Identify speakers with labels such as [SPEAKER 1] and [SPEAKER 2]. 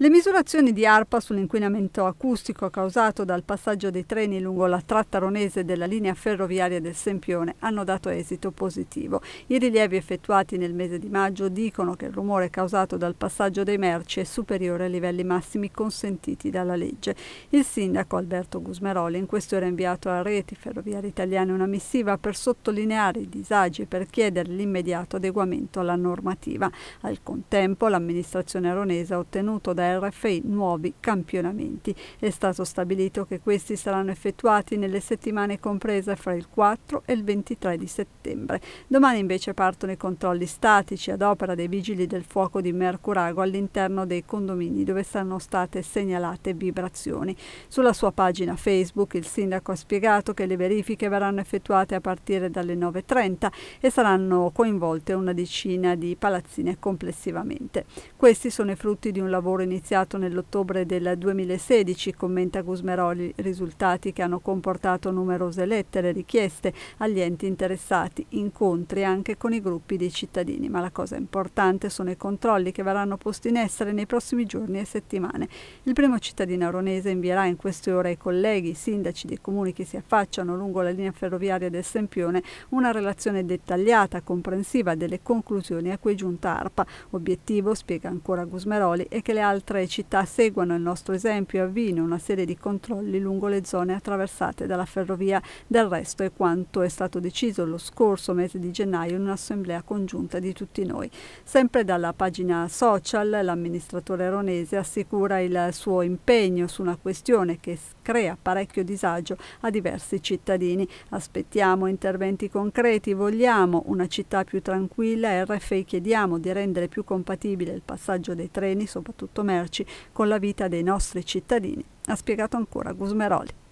[SPEAKER 1] Le misurazioni di ARPA sull'inquinamento acustico causato dal passaggio dei treni lungo la tratta ronese della linea ferroviaria del Sempione hanno dato esito positivo. I rilievi effettuati nel mese di maggio dicono che il rumore causato dal passaggio dei merci è superiore ai livelli massimi consentiti dalla legge. Il sindaco Alberto Gusmeroli in questo era inviato a reti ferroviarie italiane una missiva per sottolineare i disagi e per chiedere l'immediato adeguamento alla normativa. Al contempo l'amministrazione aronese ha ottenuto da RFI nuovi campionamenti. È stato stabilito che questi saranno effettuati nelle settimane comprese fra il 4 e il 23 di settembre. Domani invece partono i controlli statici ad opera dei vigili del fuoco di Mercurago all'interno dei condomini dove saranno state segnalate vibrazioni. Sulla sua pagina Facebook il sindaco ha spiegato che le verifiche verranno effettuate a partire dalle 9.30 e saranno coinvolte una decina di palazzine complessivamente. Questi sono i frutti di un lavoro iniziale iniziato nell'ottobre del 2016, commenta Gusmeroli, risultati che hanno comportato numerose lettere richieste agli enti interessati, incontri anche con i gruppi dei cittadini. Ma la cosa importante sono i controlli che verranno posti in essere nei prossimi giorni e settimane. Il primo cittadino aronese invierà in queste ore ai colleghi, sindaci dei comuni che si affacciano lungo la linea ferroviaria del Sempione una relazione dettagliata, comprensiva delle conclusioni a cui è giunta ARPA. Obiettivo, spiega ancora Gusmeroli, è che le altre altre città seguono il nostro esempio e avvino una serie di controlli lungo le zone attraversate dalla ferrovia. Del resto è quanto è stato deciso lo scorso mese di gennaio in un'assemblea congiunta di tutti noi. Sempre dalla pagina social l'amministratore Ronese assicura il suo impegno su una questione che crea parecchio disagio a diversi cittadini. Aspettiamo interventi concreti, vogliamo una città più tranquilla e RFI chiediamo di rendere più compatibile il passaggio dei treni, soprattutto merci merci con la vita dei nostri cittadini, ha spiegato ancora Gusmeroli.